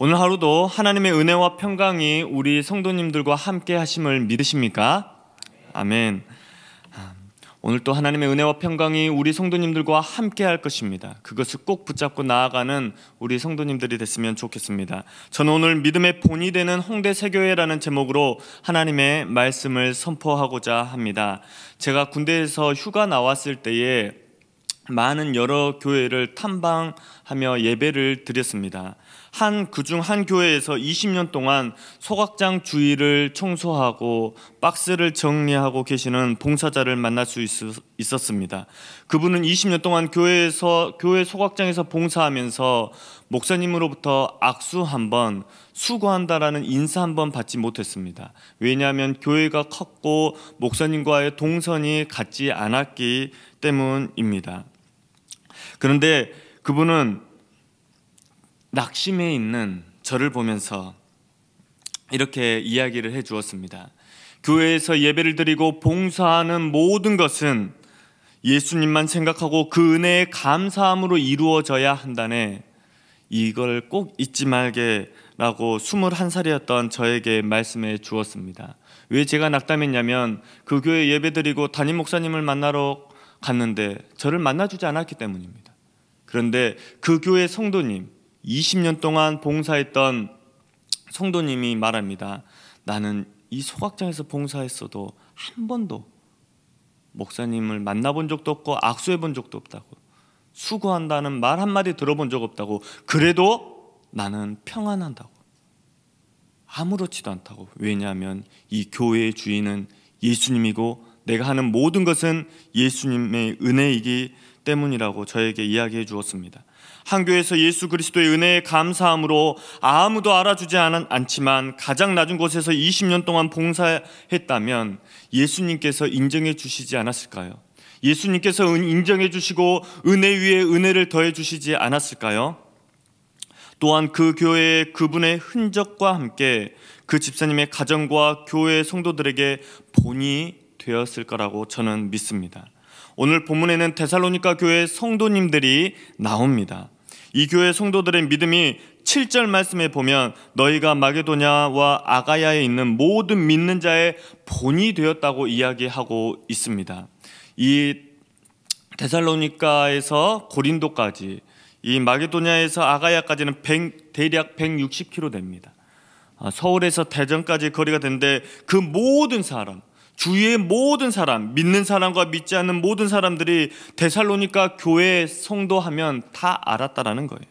오늘 하루도 하나님의 은혜와 평강이 우리 성도님들과 함께 하심을 믿으십니까? 아멘. 아, 오늘 또 하나님의 은혜와 평강이 우리 성도님들과 함께 할 것입니다. 그것을 꼭 붙잡고 나아가는 우리 성도님들이 됐으면 좋겠습니다. 저는 오늘 믿음의 본이 되는 홍대 세교회라는 제목으로 하나님의 말씀을 선포하고자 합니다. 제가 군대에서 휴가 나왔을 때에 많은 여러 교회를 탐방하며 예배를 드렸습니다. 한 그중 한 교회에서 20년 동안 소각장 주위를 청소하고 박스를 정리하고 계시는 봉사자를 만날 수 있었습니다. 그분은 20년 동안 교회에서 교회 소각장에서 봉사하면서 목사님으로부터 악수 한 번, 수고한다라는 인사 한 번 받지 못했습니다. 왜냐하면 교회가 컸고 목사님과의 동선이 같지 않았기 때문입니다. 그런데 그분은 낙심해 있는 저를 보면서 이렇게 이야기를 해 주었습니다. 교회에서 예배를 드리고 봉사하는 모든 것은 예수님만 생각하고 그 은혜의 감사함으로 이루어져야 한다네. 이걸 꼭 잊지 말게라고 21살이었던 저에게 말씀해 주었습니다. 왜 제가 낙담했냐면 그 교회 예배 드리고 담임 목사님을 만나러 갔는데 저를 만나주지 않았기 때문입니다. 그런데 그 교회 성도님, 20년 동안 봉사했던 성도님이 말합니다. 나는 이 소각장에서 봉사했어도 한 번도 목사님을 만나본 적도 없고 악수해 본 적도 없다고 수고한다는 말 한마디 들어본 적 없다고 그래도 나는 평안한다고 아무렇지도 않다고 왜냐하면 이 교회의 주인은 예수님이고 내가 하는 모든 것은 예수님의 은혜이기 때문이라고 저에게 이야기해 주었습니다 한교에서 예수 그리스도의 은혜에 감사함으로 아무도 알아주지 않지만 가장 낮은 곳에서 20년 동안 봉사했다면 예수님께서 인정해 주시지 않았을까요? 예수님께서 인정해 주시고 은혜 위에 은혜를 더해 주시지 않았을까요? 또한 그 교회의 그분의 흔적과 함께 그 집사님의 가정과 교회 성도들에게 본이 되었을 거라고 저는 믿습니다. 오늘 본문에는 데살로니가 교회 성도님들이 나옵니다. 이 교회 성도들의 믿음이 7절 말씀에 보면 너희가 마게도냐와 아가야에 있는 모든 믿는 자의 본이 되었다고 이야기하고 있습니다. 이 데살로니가에서 고린도까지 이 마게도냐에서 아가야까지는 100, 대략 160km 됩니다. 아, 서울에서 대전까지 거리가 되는데 그 모든 사람 주위의 모든 사람, 믿는 사람과 믿지 않는 모든 사람들이 데살로니카 교회 성도하면 다 알았다라는 거예요.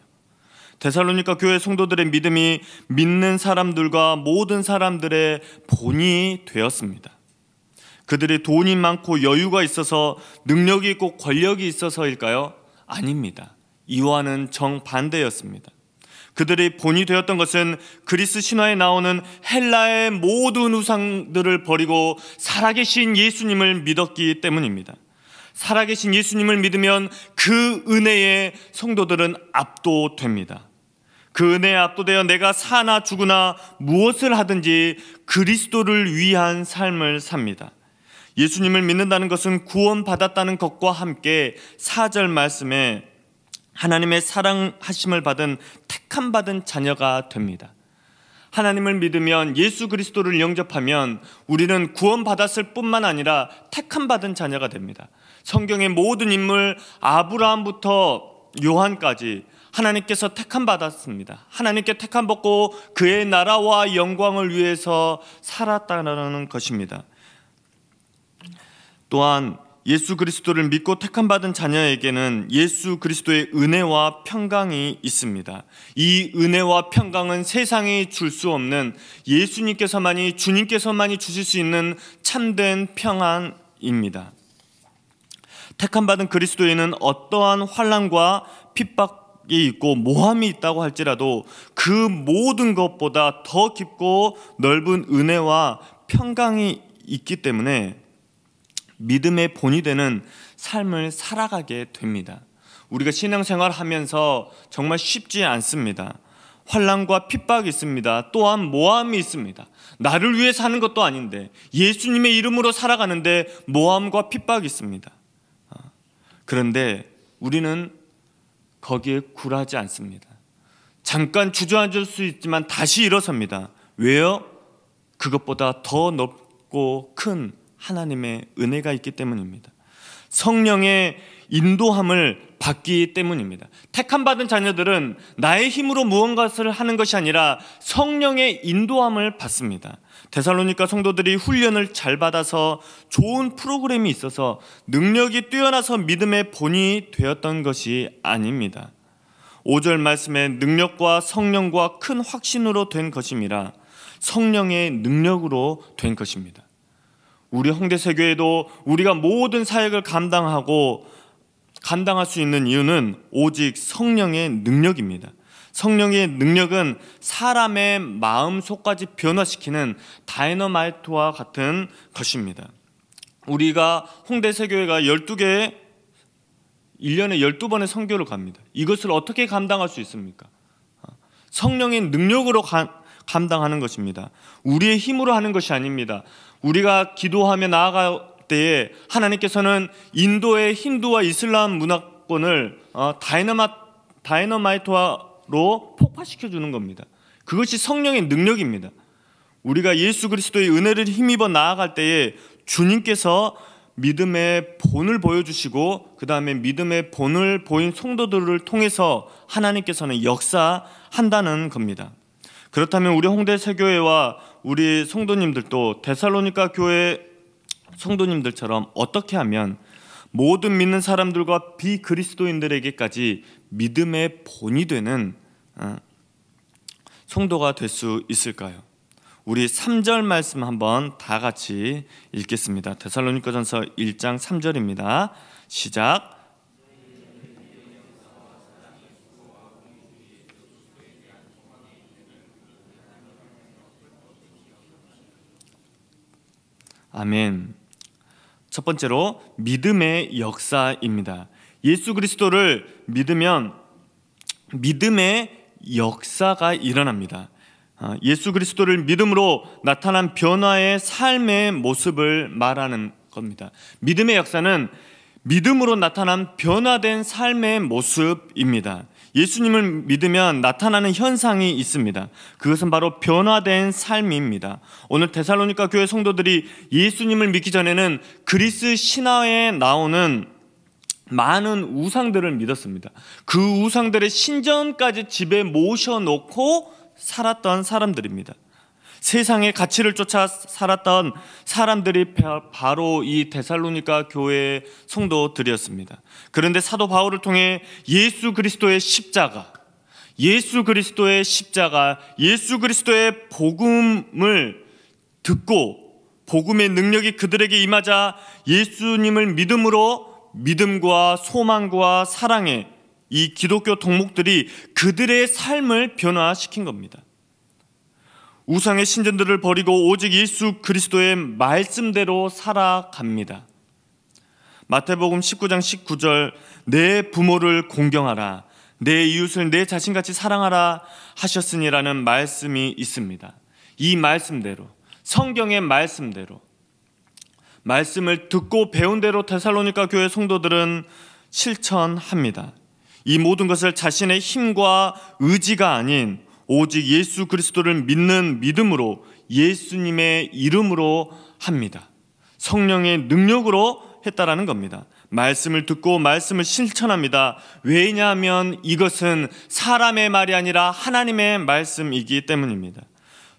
데살로니카 교회 성도들의 믿음이 믿는 사람들과 모든 사람들의 본이 되었습니다. 그들이 돈이 많고 여유가 있어서 능력이 있고 권력이 있어서일까요? 아닙니다. 이와는 정반대였습니다. 그들이 본이 되었던 것은 그리스 신화에 나오는 헬라의 모든 우상들을 버리고 살아계신 예수님을 믿었기 때문입니다. 살아계신 예수님을 믿으면 그 은혜에 성도들은 압도됩니다. 그 은혜에 압도되어 내가 사나 죽으나 무엇을 하든지 그리스도를 위한 삶을 삽니다. 예수님을 믿는다는 것은 구원받았다는 것과 함께 사절 말씀에 하나님의 사랑하심을 받은 택함 받은 자녀가 됩니다. 하나님을 믿으면 예수 그리스도를 영접하면 우리는 구원받았을 뿐만 아니라 택함받은 자녀가 됩니다. 성경의 모든 인물 아브라함부터 요한까지 하나님께서 택함받았습니다. 하나님께 택함받고 그의 나라와 영광을 위해서 살았다는 것입니다. 또한 예수 그리스도를 믿고 택함 받은 자녀에게는 예수 그리스도의 은혜와 평강이 있습니다. 이 은혜와 평강은 세상이 줄 수 없는 예수님께서만이 주님께서만이 주실 수 있는 참된 평안입니다. 택함 받은 그리스도인은 어떠한 환란과 핍박이 있고 모함이 있다고 할지라도 그 모든 것보다 더 깊고 넓은 은혜와 평강이 있기 때문에 믿음의 본이 되는 삶을 살아가게 됩니다. 우리가 신앙생활 하면서 정말 쉽지 않습니다. 환란과 핍박이 있습니다. 또한 모함이 있습니다. 나를 위해 사는 것도 아닌데 예수님의 이름으로 살아가는데 모함과 핍박이 있습니다. 아, 그런데 우리는 거기에 굴하지 않습니다. 잠깐 주저앉을 수 있지만 다시 일어섭니다. 왜요? 그것보다 더 높고 큰 하나님의 은혜가 있기 때문입니다. 성령의 인도함을 받기 때문입니다. 택함 받은 자녀들은 나의 힘으로 무언가를 하는 것이 아니라 성령의 인도함을 받습니다. 데살로니카 성도들이 훈련을 잘 받아서 좋은 프로그램이 있어서 능력이 뛰어나서 믿음의 본이 되었던 것이 아닙니다. 5절 말씀에 능력과 성령과 큰 확신으로 된 것임이라 성령의 능력으로 된 것입니다. 우리 홍대세교에도 우리가 모든 사역을 감당하고 감당할 수 있는 이유는 오직 성령의 능력입니다. 성령의 능력은 사람의 마음 속까지 변화시키는 다이너마이트와 같은 것입니다. 우리가 홍대세교회가 1 2개 1년에 12번의 선교를 갑니다. 이것을 어떻게 감당할 수 있습니까? 성령의 능력으로 감당하는 것입니다. 우리의 힘으로 하는 것이 아닙니다. 우리가 기도하며 나아갈 때에 하나님께서는 인도의 힌두와 이슬람 문화권을 어, 다이너마, 다이너마이트로 폭파시켜 주는 겁니다. 그것이 성령의 능력입니다. 우리가 예수 그리스도의 은혜를 힘입어 나아갈 때에 주님께서 믿음의 본을 보여주시고 그 다음에 믿음의 본을 보인 성도들을 통해서 하나님께서는 역사한다는 겁니다. 그렇다면 우리 홍대 세교회와 우리 성도님들도 데살로니카 교회 성도님들처럼 어떻게 하면 모든 믿는 사람들과 비그리스도인들에게까지 믿음의 본이 되는 어, 성도가 될 수 있을까요? 우리 3절 말씀 한번 다 같이 읽겠습니다. 데살로니가전서 1장 3절입니다. 시작 아멘. 첫 번째로 믿음의 역사입니다. 예수 그리스도를 믿으면 믿음의 역사가 일어납니다. 어, 예수 그리스도를 믿음으로 나타난 변화의 삶의 모습을 말하는 겁니다. 믿음의 역사는 믿음으로 나타난 변화된 삶의 모습입니다. 예수님을 믿으면 나타나는 현상이 있습니다. 그것은 바로 변화된 삶입니다. 오늘 데살로니가 교회 성도들이 예수님을 믿기 전에는 그리스 신화에 나오는 많은 우상들을 믿었습니다. 그 우상들의 신전까지 집에 모셔놓고 살았던 사람들입니다. 세상의 가치를 쫓아 살았던 사람들이 바로 이 데살로니가 교회의 성도들이었습니다. 그런데 사도 바울을 통해 예수 그리스도의 십자가, 예수 그리스도의 십자가, 예수 그리스도의 복음을 듣고 복음의 능력이 그들에게 임하자 예수님을 믿음으로 믿음과 소망과 사랑에 이 기독교 동목들이 그들의 삶을 변화시킨 겁니다. 우상의 신전들을 버리고 오직 예수 그리스도의 말씀대로 살아갑니다. 마태복음 19장 19절 내 부모를 공경하라 내 이웃을 내 자신같이 사랑하라 하셨으니라는 말씀이 있습니다. 이 말씀대로 성경의 말씀대로 말씀을 듣고 배운 대로 데살로니가 교회 성도들은 실천합니다. 이 모든 것을 자신의 힘과 의지가 아닌 오직 예수 그리스도를 믿는 믿음으로 예수님의 이름으로 합니다. 성령의 능력으로 했다라는 겁니다. 말씀을 듣고 말씀을 실천합니다. 왜냐하면 이것은 사람의 말이 아니라 하나님의 말씀이기 때문입니다.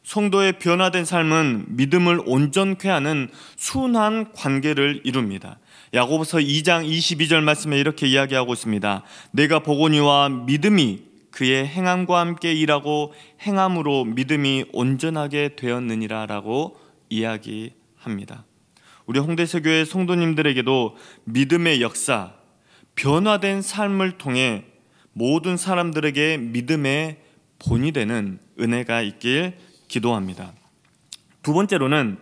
성도의 변화된 삶은 믿음을 온전케 하는 순환 관계를 이룹니다. 야고보서 2장 22절 말씀에 이렇게 이야기하고 있습니다. 내가 보거니와 믿음이 그의 행함과 함께 일하고 행함으로 믿음이 온전하게 되었느니라라고 이야기합니다. 우리 홍대서교회 성도님들에게도 믿음의 역사, 변화된 삶을 통해 모든 사람들에게 믿음의 본이 되는 은혜가 있길 기도합니다. 두 번째로는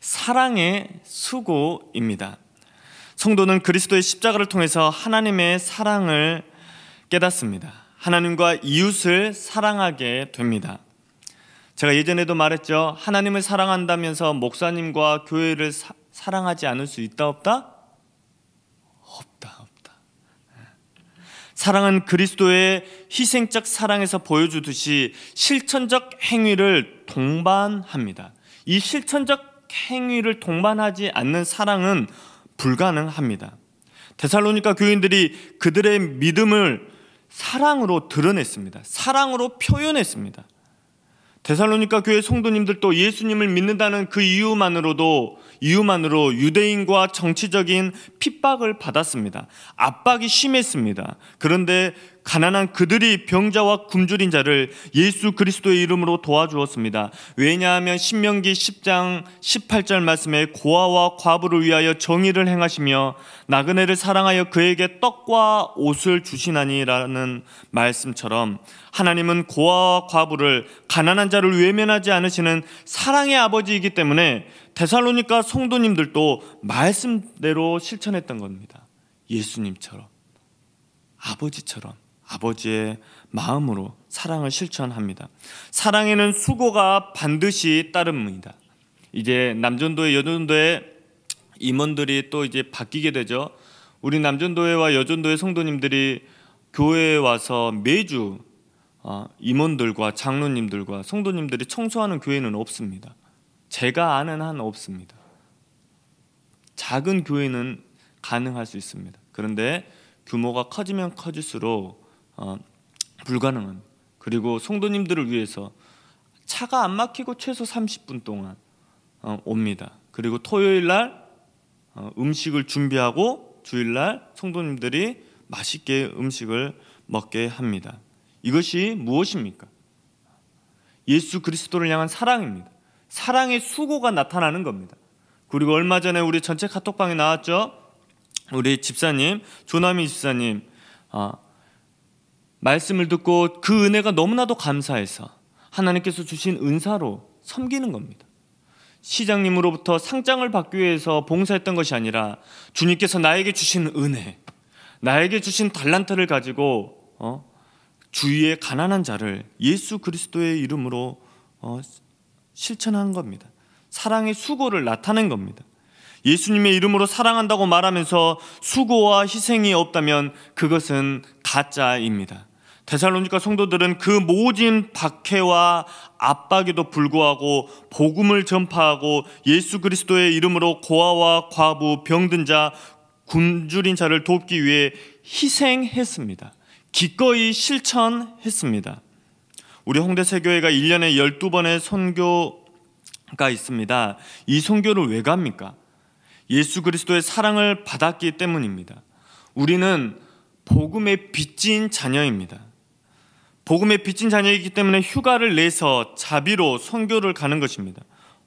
사랑의 수고입니다. 성도는 그리스도의 십자가를 통해서 하나님의 사랑을 깨닫습니다. 하나님과 이웃을 사랑하게 됩니다. 제가 예전에도 말했죠. 하나님을 사랑한다면서 목사님과 교회를 사, 사랑하지 않을 수 있다 없다? 없다 없다. 사랑은 그리스도의 희생적 사랑에서 보여주듯이 실천적 행위를 동반합니다. 이 실천적 행위를 동반하지 않는 사랑은 불가능합니다. 데살로니카 교인들이 그들의 믿음을 사랑으로 드러냈습니다. 사랑으로 표현했습니다. 데살로니카 교회 성도님들도 예수님을 믿는다는 그 이유만으로도 이유만으로 유대인과 정치적인 핍박을 받았습니다. 압박이 심했습니다. 그런데 가난한 그들이 병자와 굶주린 자를 예수 그리스도의 이름으로 도와주었습니다. 왜냐하면 신명기 10장 18절 말씀에 고아와 과부를 위하여 정의를 행하시며 나그네를 사랑하여 그에게 떡과 옷을 주시나니라는 말씀처럼 하나님은 고아와 과부를 가난한 자를 외면하지 않으시는 사랑의 아버지이기 때문에 데살로니가 성도님들도 말씀대로 실천했던 겁니다. 예수님처럼 아버지처럼 아버지의 마음으로 사랑을 실천합니다. 사랑에는 수고가 반드시 따릅니다. 이제 남전도회 여전도회 임원들이 또 이제 바뀌게 되죠. 우리 남전도회와 여전도회 성도님들이 교회에 와서 매주 어, 임원들과 장로님들과 성도님들이 청소하는 교회는 없습니다. 제가 아는 한 없습니다. 작은 교회는 가능할 수 있습니다. 그런데 규모가 커지면 커질수록 어, 불가능한 그리고 성도님들을 위해서 차가 안 막히고 최소 30분 동안 어, 옵니다. 그리고 토요일 날 어, 음식을 준비하고 주일 날 성도님들이 맛있게 음식을 먹게 합니다. 이것이 무엇입니까? 예수 그리스도를 향한 사랑입니다. 사랑의 수고가 나타나는 겁니다. 그리고 얼마 전에 우리 전체 카톡방에 나왔죠. 우리 집사님 조남희 집사님 어, 말씀을 듣고 그 은혜가 너무나도 감사해서 하나님께서 주신 은사로 섬기는 겁니다. 시장님으로부터 상장을 받기 위해서 봉사했던 것이 아니라 주님께서 나에게 주신 은혜, 나에게 주신 달란트를 가지고 어? 주위의 가난한 자를 예수 그리스도의 이름으로 어? 실천한 겁니다. 사랑의 수고를 나타낸 겁니다. 예수님의 이름으로 사랑한다고 말하면서 수고와 희생이 없다면 그것은 가짜입니다. 데살로니가 성도들은 그 모진 박해와 압박에도 불구하고 복음을 전파하고 예수 그리스도의 이름으로 고아와 과부, 병든 자, 굶주린 자를 돕기 위해 희생했습니다. 기꺼이 실천했습니다. 우리 홍대세교회가 1년에 12번의 선교가 있습니다. 이 선교를 왜 갑니까? 예수 그리스도의 사랑을 받았기 때문입니다. 우리는 복음의 빚진 자녀입니다. 복음에 빚진 자녀이기 때문에 휴가를 내서 자비로 선교를 가는 것입니다.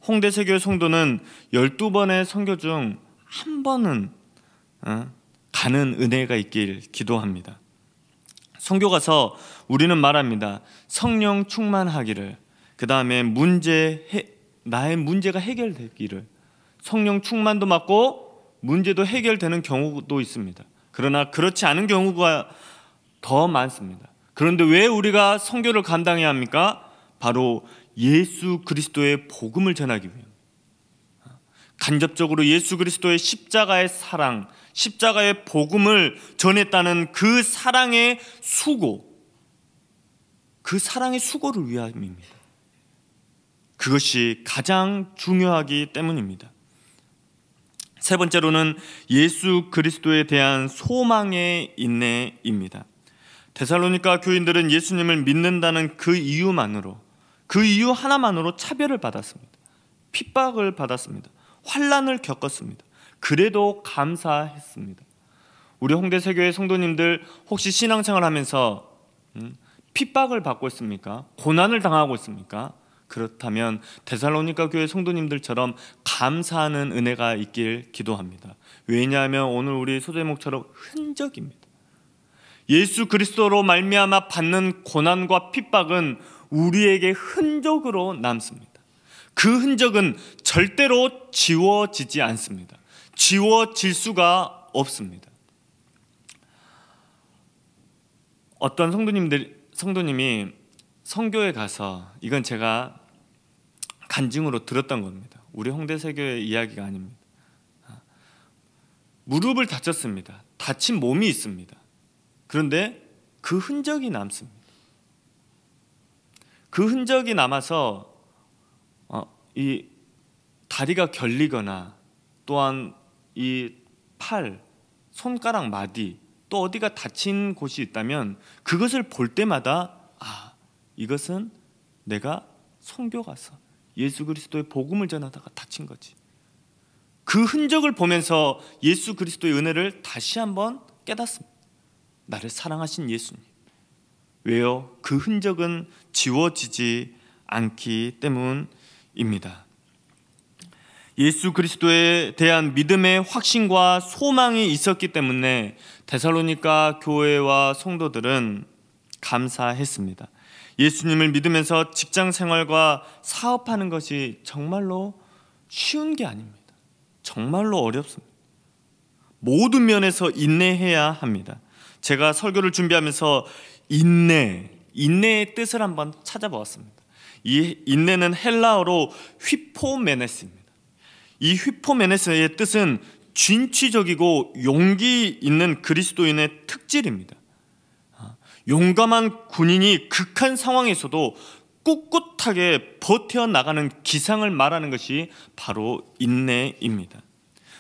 홍대 세교의 성도는 12번의 선교 중 한 번은 어, 가는 은혜가 있길 기도합니다. 선교 가서 우리는 말합니다. 성령 충만하기를 그 다음에 문제 나의 문제가 해결되기를 성령 충만도 맞고 문제도 해결되는 경우도 있습니다. 그러나 그렇지 않은 경우가 더 많습니다. 그런데 왜 우리가 성교를 감당해야 합니까? 바로 예수 그리스도의 복음을 전하기 위해. 간접적으로 예수 그리스도의 십자가의 사랑, 십자가의 복음을 전했다는 그 사랑의 수고, 그 사랑의 수고를 위함입니다. 그것이 가장 중요하기 때문입니다. 세 번째로는 예수 그리스도에 대한 소망의 인내입니다. 데살로니카 교인들은 예수님을 믿는다는 그 이유만으로 그 이유 하나만으로 차별을 받았습니다. 핍박을 받았습니다. 환란을 겪었습니다. 그래도 감사했습니다. 우리 홍대 세교의 성도님들 혹시 신앙생활 하면서 음, 핍박을 받고 있습니까? 고난을 당하고 있습니까? 그렇다면 데살로니카 교회 성도님들처럼 감사하는 은혜가 있길 기도합니다. 왜냐하면 오늘 우리 소제목처럼 흔적입니다. 예수 그리스도로 말미암아 받는 고난과 핍박은 우리에게 흔적으로 남습니다. 그 흔적은 절대로 지워지지 않습니다. 지워질 수가 없습니다. 어떤 성도님들 성도님이 성교에 가서 이건 제가 간증으로 들었던 겁니다. 우리 홍대 세교의 이야기가 아닙니다. 무릎을 다쳤습니다. 다친 몸이 있습니다. 그런데 그 흔적이 남습니다. 그 흔적이 남아서 어, 이 다리가 결리거나 또한 이 팔, 손가락 마디 또 어디가 다친 곳이 있다면 그것을 볼 때마다 아 이것은 내가 선교 가서 예수 그리스도의 복음을 전하다가 다친 거지. 그 흔적을 보면서 예수 그리스도의 은혜를 다시 한번 깨닫습니다. 나를 사랑하신 예수님. 왜요? 그 흔적은 지워지지 않기 때문입니다. 예수 그리스도에 대한 믿음의 확신과 소망이 있었기 때문에 데살로니가 교회와 성도들은 감사했습니다. 예수님을 믿으면서 직장 생활과 사업하는 것이 정말로 쉬운 게 아닙니다. 정말로 어렵습니다. 모든 면에서 인내해야 합니다. 제가 설교를 준비하면서 인내, 인내의 뜻을 한번 찾아보았습니다. 이 인내는 헬라어로 휘포메네스입니다. 이 휘포메네스의 뜻은 진취적이고 용기 있는 그리스도인의 특질입니다. 아, 용감한 군인이 극한 상황에서도 꿋꿋하게 버텨 나가는 기상을 말하는 것이 바로 인내입니다.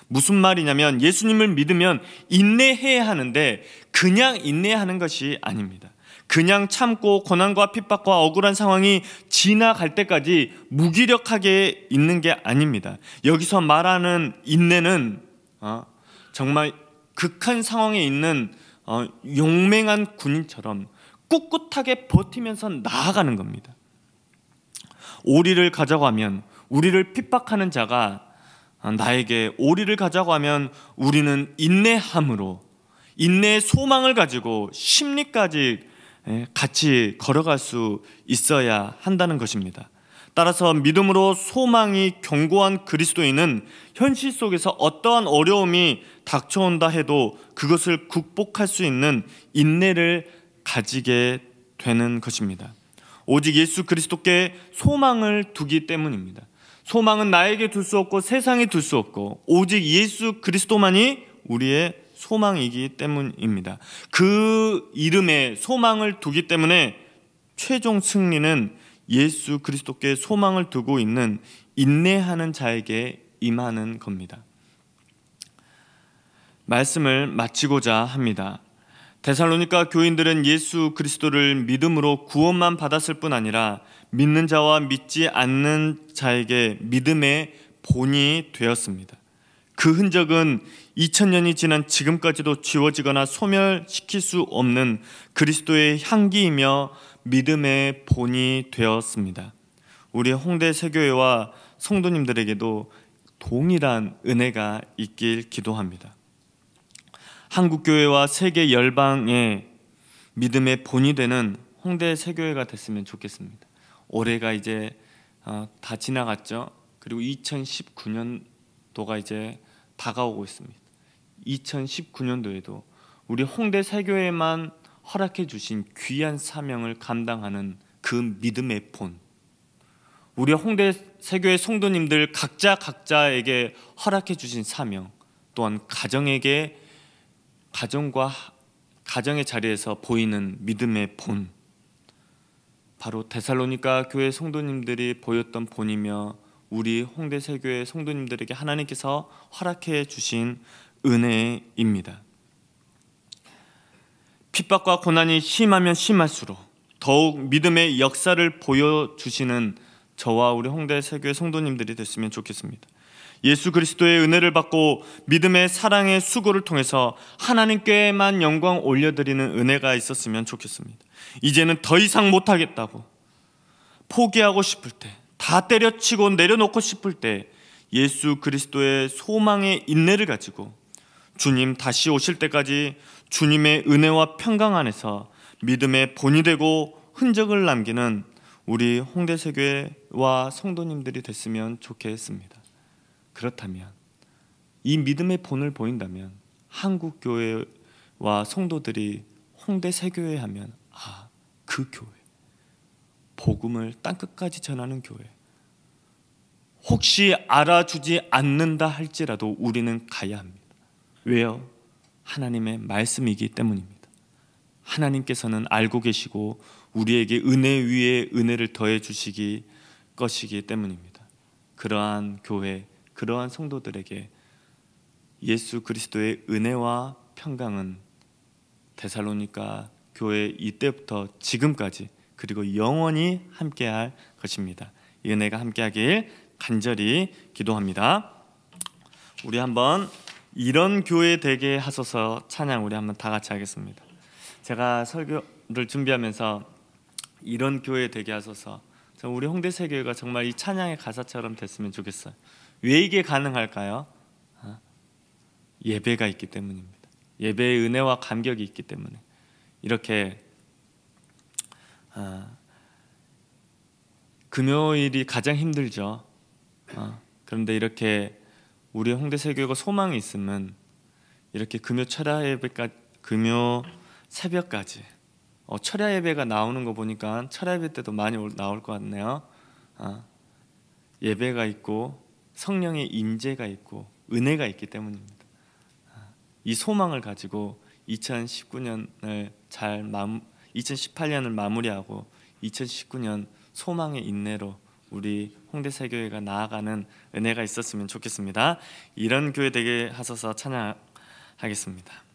무슨 말이냐면 예수님을 믿으면 인내해야 하는데 그냥 인내하는 것이 아닙니다. 그냥 참고 고난과 핍박과 억울한 상황이 지나갈 때까지 무기력하게 있는 게 아닙니다. 여기서 말하는 인내는 어, 정말 극한 상황에 있는 어, 용맹한 군인처럼 꿋꿋하게 버티면서 나아가는 겁니다. 오리를 가져가면 우리를 핍박하는 자가 나에게 오리를 가자고 하면 우리는 인내함으로 인내의 소망을 가지고 심리까지 예, 같이 걸어갈 수 있어야 한다는 것입니다. 따라서 믿음으로 소망이 견고한 그리스도인은 현실 속에서 어떠한 어려움이 닥쳐온다 해도 그것을 극복할 수 있는 인내를 가지게 되는 것입니다. 오직 예수 그리스도께 소망을 두기 때문입니다. 소망은 나에게 둘 수 없고 세상에 둘 수 없고 오직 예수 그리스도만이 우리의 소망이기 때문입니다. 그 이름에 소망을 두기 때문에 최종 승리는 예수 그리스도께 소망을 두고 있는 인내하는 자에게 임하는 겁니다. 말씀을 마치고자 합니다. 데살로니카 교인들은 예수 그리스도를 믿음으로 구원만 받았을 뿐 아니라 믿는 자와 믿지 않는 자에게 믿음의 본이 되었습니다. 그 흔적은 2000년이 지난 지금까지도 지워지거나 소멸시킬 수 없는 그리스도의 향기이며 믿음의 본이 되었습니다. 우리 홍대 세교회와 성도님들에게도 동일한 은혜가 있길 기도합니다. 한국 교회와 세계 열방의 믿음의 본이 되는 홍대 세교회가 됐으면 좋겠습니다. 올해가 이제 어, 다 지나갔죠. 그리고 2019년도가 이제 다가오고 있습니다. 2019년도에도 우리 홍대 세교회만 허락해 주신 귀한 사명을 감당하는 그 믿음의 본 우리 홍대 세교회 성도님들 각자 각자에게 허락해 주신 사명 또한 가정에게 가정과 가정의 자리에서 보이는 믿음의 본 바로 데살로니가 교회 성도님들이 보였던 본이며 우리 홍대 세교회 성도님들에게 하나님께서 허락해 주신 은혜입니다. 핍박과 고난이 심하면 심할수록 더욱 믿음의 역사를 보여주시는 저와 우리 홍대 세교회 성도님들이 됐으면 좋겠습니다. 예수 그리스도의 은혜를 받고 믿음의 사랑의 수고를 통해서 하나님께만 영광 올려드리는 은혜가 있었으면 좋겠습니다. 이제는 더 이상 못하겠다고 포기하고 싶을 때, 다 때려치고 내려놓고 싶을 때 예수 그리스도의 소망의 인내를 가지고 주님 다시 오실 때까지 주님의 은혜와 평강 안에서 믿음의 본이 되고 흔적을 남기는 우리 홍대세교와 성도님들이 됐으면 좋겠습니다. 그렇다면 이 믿음의 본을 보인다면 한국 교회와 성도들이 홍대 새교회 하면 아 그 교회 복음을 땅 끝까지 전하는 교회 혹시 알아주지 않는다 할지라도 우리는 가야 합니다. 왜요? 하나님의 말씀이기 때문입니다. 하나님께서는 알고 계시고 우리에게 은혜 위에 은혜를 더해 주시기 것이기 때문입니다. 그러한 교회 그러한 성도들에게 예수 그리스도의 은혜와 평강은 데살로니가 교회 이때부터 지금까지 그리고 영원히 함께할 것입니다. 이 은혜가 함께하길 간절히 기도합니다. 우리 한번 이런 교회 되게 하소서 찬양 우리 한번 다 같이 하겠습니다. 제가 설교를 준비하면서 이런 교회 되게 하소서. 우리 홍대 세교회가 정말 이 찬양의 가사처럼 됐으면 좋겠어요. 왜 이게 가능할까요? 아, 예배가 있기 때문입니다. 예배의 은혜와 감격이 있기 때문에 이렇게 아, 금요일이 가장 힘들죠. 아, 그런데 이렇게 우리 홍대 세교가 소망이 있으면 이렇게 금요 철야 예배까 금요 새벽까지 어, 철야 예배가 나오는 거 보니까 철야 예배 때도 많이 올, 나올 것 같네요. 아, 예배가 있고 성령의 인재가 있고 은혜가 있기 때문입니다. 이 소망을 가지고 2019년을 잘 마무, 2018년을 마무리하고 2019년 소망의 인내로 우리 홍대세교회가 나아가는 은혜가 있었으면 좋겠습니다. 이런 교회 되게 하소서 찬양하겠습니다.